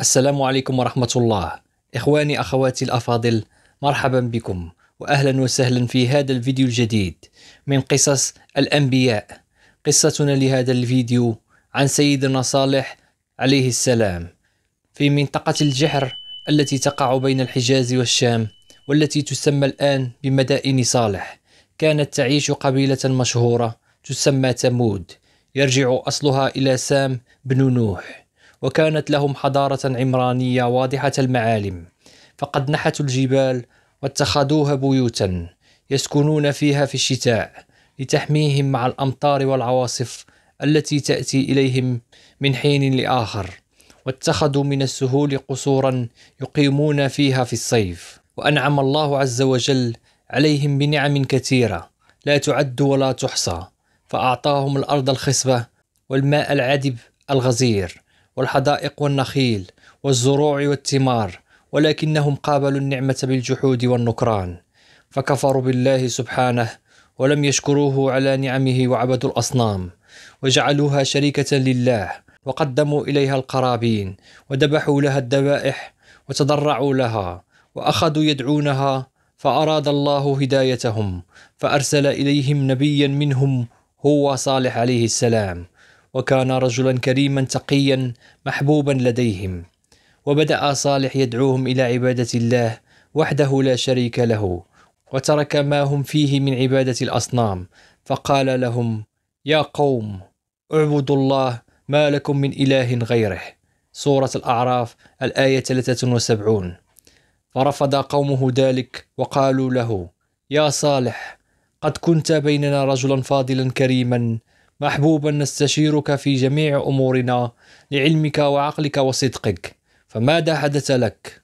السلام عليكم ورحمة الله إخواني أخواتي الأفاضل مرحبا بكم وأهلا وسهلا في هذا الفيديو الجديد من قصص الأنبياء قصتنا لهذا الفيديو عن سيدنا صالح عليه السلام في منطقة الجحر التي تقع بين الحجاز والشام والتي تسمى الآن بمدائن صالح كانت تعيش قبيلة مشهورة تسمى تمود يرجع أصلها إلى سام بن نوح وكانت لهم حضارة عمرانية واضحة المعالم فقد نحتوا الجبال واتخذوها بيوتا يسكنون فيها في الشتاء لتحميهم مع الأمطار والعواصف التي تأتي إليهم من حين لآخر واتخذوا من السهول قصورا يقيمون فيها في الصيف وأنعم الله عز وجل عليهم بنعم كثيرة لا تعد ولا تحصى فأعطاهم الأرض الخصبة والماء العذب الغزير والحدائق والنخيل والزروع والثمار ولكنهم قابلوا النعمة بالجحود والنكران فكفروا بالله سبحانه ولم يشكروه على نعمه وعبدوا الأصنام وجعلوها شريكة لله وقدموا إليها القرابين وذبحوا لها الذبائح وتضرعوا لها وأخذوا يدعونها فأراد الله هدايتهم فأرسل إليهم نبيا منهم هو صالح عليه السلام وكان رجلا كريما تقيا محبوبا لديهم وبدا صالح يدعوهم الى عباده الله وحده لا شريك له وترك ما هم فيه من عباده الاصنام فقال لهم يا قوم اعبدوا الله ما لكم من اله غيره سوره الاعراف الايه 73 فرفض قومه ذلك وقالوا له يا صالح قد كنت بيننا رجلا فاضلا كريما محبوبا نستشيرك في جميع امورنا لعلمك وعقلك وصدقك فماذا حدث لك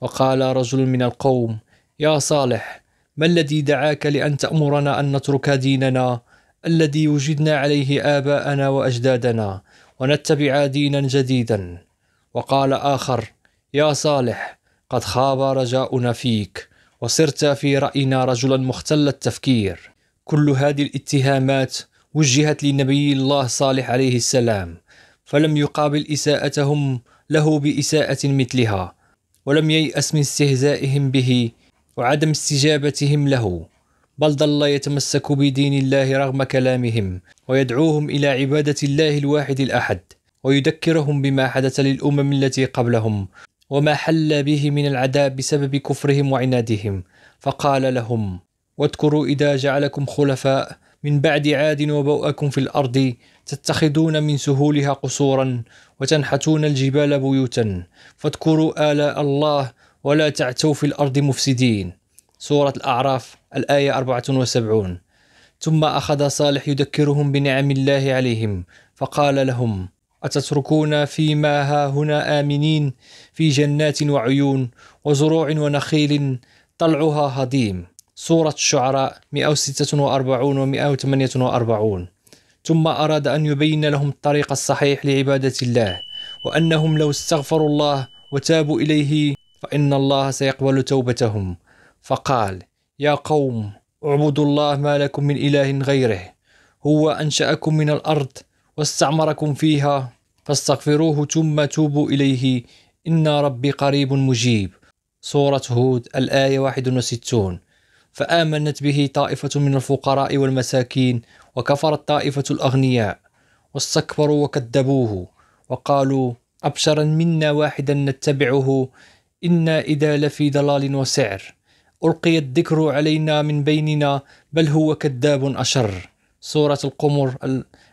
وقال رجل من القوم يا صالح ما الذي دعاك لان تامرنا ان نترك ديننا الذي وجدنا عليه اباءنا واجدادنا ونتبع دينا جديدا وقال اخر يا صالح قد خاب رجاؤنا فيك وصرت في راينا رجلا مختل التفكير كل هذه الاتهامات وجهت لنبي الله صالح عليه السلام فلم يقابل إساءتهم له بإساءة مثلها ولم ييأس من استهزائهم به وعدم استجابتهم له بل ظل يتمسك بدين الله رغم كلامهم ويدعوهم إلى عبادة الله الواحد الأحد ويذكرهم بما حدث للأمم التي قبلهم وما حل به من العذاب بسبب كفرهم وعنادهم فقال لهم واذكروا إذا جعلكم خلفاء من بعد عاد وبوءكم في الأرض تتخذون من سهولها قصورا وتنحتون الجبال بيوتا فاذكروا آلاء الله ولا تعتوا في الأرض مفسدين سورة الأعراف الآية 74 ثم أخذ صالح يذكرهم بنعم الله عليهم فقال لهم أتتركون فيما هنا آمنين في جنات وعيون وزروع ونخيل طلعها هضيم سورة الشعراء 146 و 148 ثم أراد أن يبين لهم الطريق الصحيح لعبادة الله وأنهم لو استغفروا الله وتابوا إليه فإن الله سيقبل توبتهم فقال يا قوم اعبدوا الله ما لكم من إله غيره هو أنشأكم من الأرض واستعمركم فيها فاستغفروه ثم توبوا إليه إن ربي قريب مجيب سورة هود الآية 61 فآمنت به طائفة من الفقراء والمساكين وكفرت طائفة الأغنياء واستكبروا وكذبوه وقالوا أبشرا منا واحدا نتبعه إنا إذا لفي ضلال وسعر ألقي الذكر علينا من بيننا بل هو كذاب أشر سورة القمر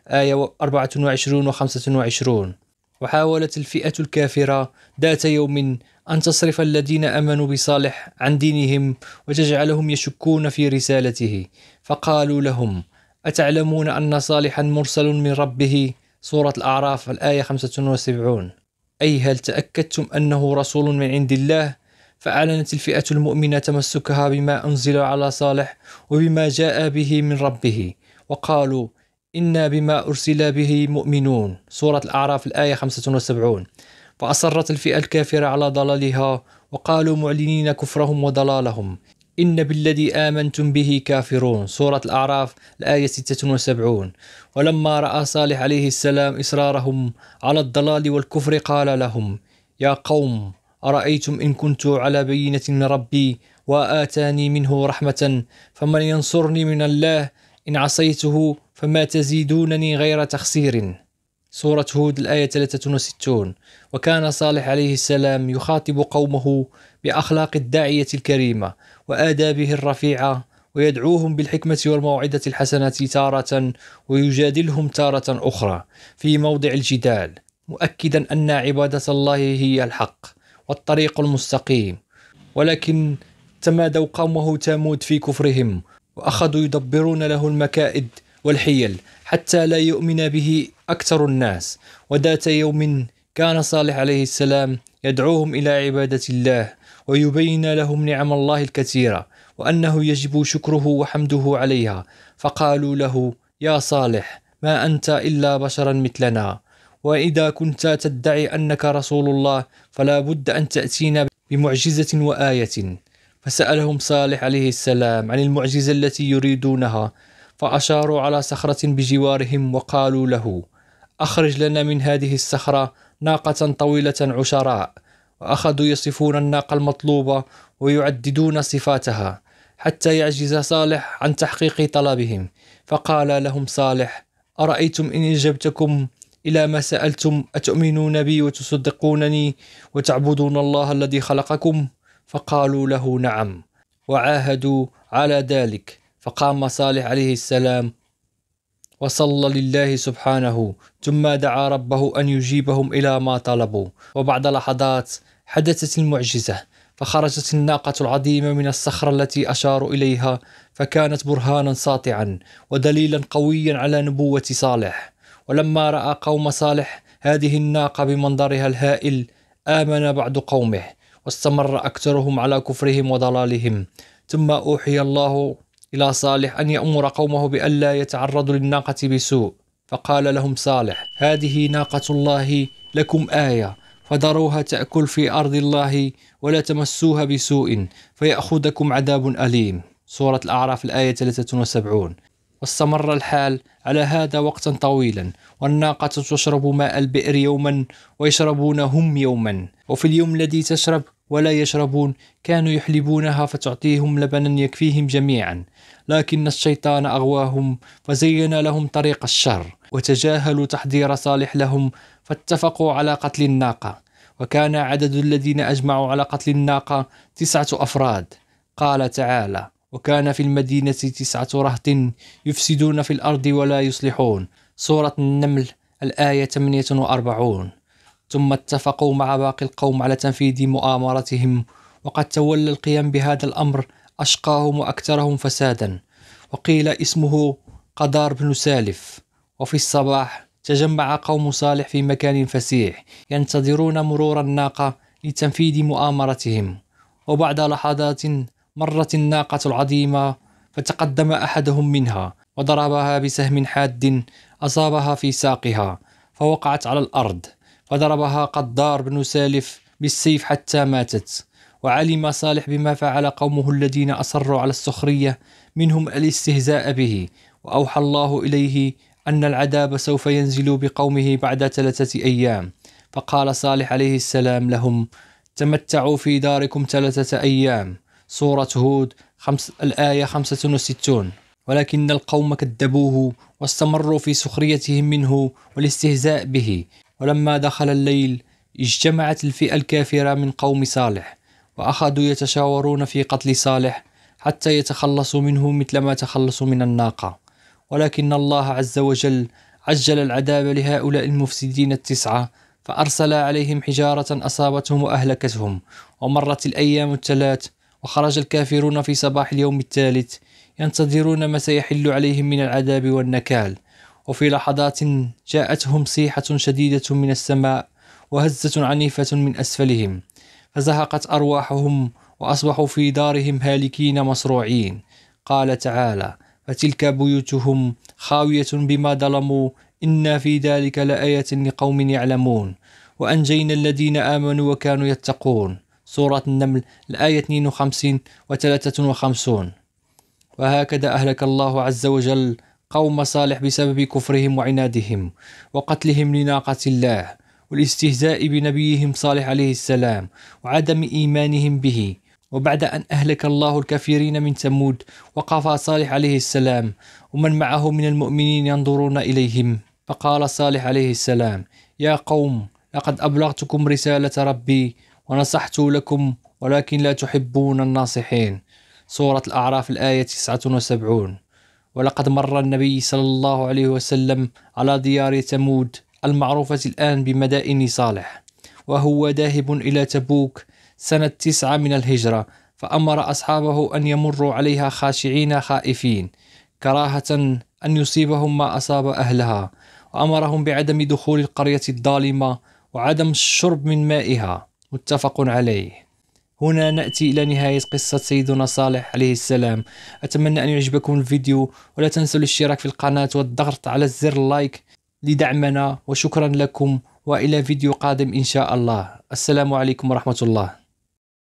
الآية 24 و 25 وحاولت الفئة الكافرة ذات يوم أن تصرف الذين آمنوا بصالح عن دينهم وتجعلهم يشكون في رسالته فقالوا لهم أتعلمون أن صالحا مرسل من ربه سورة الأعراف الآية 75 أي هل تأكدتم أنه رسول من عند الله فأعلنت الفئة المؤمنة تمسكها بما أنزل على صالح وبما جاء به من ربه وقالوا إنا بما أرسل به مؤمنون سورة الأعراف الآية 75 فأصرت الفئة الكافرة على ضلالها وقالوا معلنين كفرهم وضلالهم إن بالذي آمنتم به كافرون سورة الأعراف الآية 76 ولما رأى صالح عليه السلام إصرارهم على الضلال والكفر قال لهم يا قوم أرأيتم إن كنت على بينة من ربي وآتاني منه رحمة فمن ينصرني من الله إن عصيته فما تزيدونني غير تخسير سورة هود الآية 63 وكان صالح عليه السلام يخاطب قومه بأخلاق الداعية الكريمة وآدابه الرفيعة ويدعوهم بالحكمة والموعظة الحسنة تارة ويجادلهم تارة أخرى في موضع الجدال مؤكدا أن عبادة الله هي الحق والطريق المستقيم ولكن تمادوا قومه تامود في كفرهم وأخذوا يدبرون له المكائد والحيل حتى لا يؤمن به أكثر الناس وذات يوم كان صالح عليه السلام يدعوهم إلى عبادة الله ويبين لهم نعم الله الكثيرة وأنه يجب شكره وحمده عليها فقالوا له يا صالح ما أنت إلا بشرا مثلنا وإذا كنت تدعي أنك رسول الله فلا بد أن تأتينا بمعجزة وآية فسألهم صالح عليه السلام عن المعجزة التي يريدونها فأشاروا على صخرة بجوارهم وقالوا له أخرج لنا من هذه الصخرة ناقة طويلة عشراء وأخذوا يصفون الناقة المطلوبة ويعددون صفاتها حتى يعجز صالح عن تحقيق طلبهم فقال لهم صالح أرأيتم إن أجبتكم إلى ما سألتم أتؤمنون بي وتصدقونني وتعبدون الله الذي خلقكم فقالوا له نعم وعاهدوا على ذلك فقام صالح عليه السلام وصلى لله سبحانه ثم دعا ربه أن يجيبهم إلى ما طلبوا وبعد لحظات حدثت المعجزة فخرجت الناقة العظيمة من الصخرة التي أشاروا إليها فكانت برهانا ساطعا ودليلا قويا على نبوة صالح ولما رأى قوم صالح هذه الناقة بمنظرها الهائل آمن بعض قومه واستمر أكثرهم على كفرهم وضلالهم ثم أوحي الله إلى صالح أن يأمر قومه بألا يتعرضوا للناقة بسوء فقال لهم صالح هذه ناقة الله لكم آية فذروها تأكل في أرض الله ولا تمسوها بسوء فيأخذكم عذاب أليم سورة الأعراف الآية 73 واستمر الحال على هذا وقتا طويلا والناقة تشرب ماء البئر يوما ويشربون هم يوما وفي اليوم الذي تشرب ولا يشربون كانوا يحلبونها فتعطيهم لبنا يكفيهم جميعا لكن الشيطان اغواهم فزين لهم طريق الشر وتجاهلوا تحضير صالح لهم فاتفقوا على قتل الناقه وكان عدد الذين اجمعوا على قتل الناقه تسعه افراد قال تعالى وكان في المدينه تسعه رهط يفسدون في الارض ولا يصلحون سوره النمل الايه 48 ثم اتفقوا مع باقي القوم على تنفيذ مؤامرتهم وقد تولى القيام بهذا الأمر أشقاهم وأكثرهم فسادا وقيل اسمه قدار بن سالف وفي الصباح تجمع قوم صالح في مكان فسيح ينتظرون مرور الناقة لتنفيذ مؤامرتهم وبعد لحظات مرت الناقة العظيمة فتقدم أحدهم منها وضربها بسهم حاد أصابها في ساقها فوقعت على الأرض فضربها قدار بن سالف بالسيف حتى ماتت وعلم صالح بما فعل قومه الذين أصروا على السخرية منهم الاستهزاء به وأوحى الله إليه أن العذاب سوف ينزل بقومه بعد ثلاثة أيام فقال صالح عليه السلام لهم تمتعوا في داركم ثلاثة أيام سورة هود خمس الآية 65 ولكن القوم كذبوه واستمروا في سخريتهم منه والاستهزاء به ولما دخل الليل اجتمعت الفئة الكافرة من قوم صالح وأخذوا يتشاورون في قتل صالح حتى يتخلصوا منه مثل ما تخلصوا من الناقة ولكن الله عز وجل عجل العذاب لهؤلاء المفسدين التسعة فأرسل عليهم حجارة أصابتهم وأهلكتهم ومرت الأيام الثلاث وخرج الكافرون في صباح اليوم الثالث ينتظرون ما سيحل عليهم من العذاب والنكال وفي لحظات جاءتهم صيحة شديدة من السماء وهزة عنيفة من أسفلهم فزهقت أرواحهم وأصبحوا في دارهم هالكين مصروعين قال تعالى فتلك بيوتهم خاوية بما ظلموا إنا في ذلك لآية لقوم يعلمون وأنجينا الذين آمنوا وكانوا يتقون سورة النمل الآية 52 و 53 وهكذا أهلك الله عز وجل قوم صالح بسبب كفرهم وعنادهم وقتلهم لناقة الله والاستهزاء بنبيهم صالح عليه السلام وعدم إيمانهم به وبعد أن أهلك الله الكافرين من ثمود وقف صالح عليه السلام ومن معه من المؤمنين ينظرون إليهم فقال صالح عليه السلام يا قوم لقد أبلغتكم رسالة ربي ونصحت لكم ولكن لا تحبون الناصحين سورة الأعراف الآية 79 ولقد مر النبي صلى الله عليه وسلم على ديار ثمود المعروفة الآن بمدائن صالح وهو ذاهب إلى تبوك سنة تسعة من الهجرة فأمر أصحابه أن يمروا عليها خاشعين خائفين كراهة أن يصيبهم ما أصاب أهلها وأمرهم بعدم دخول القرية الظالمة وعدم الشرب من مائها متفق عليه هنا نأتي إلى نهاية قصة سيدنا صالح عليه السلام أتمنى أن يعجبكم الفيديو ولا تنسوا الاشتراك في القناة والضغط على زر لايك لدعمنا وشكرا لكم وإلى فيديو قادم إن شاء الله السلام عليكم ورحمة الله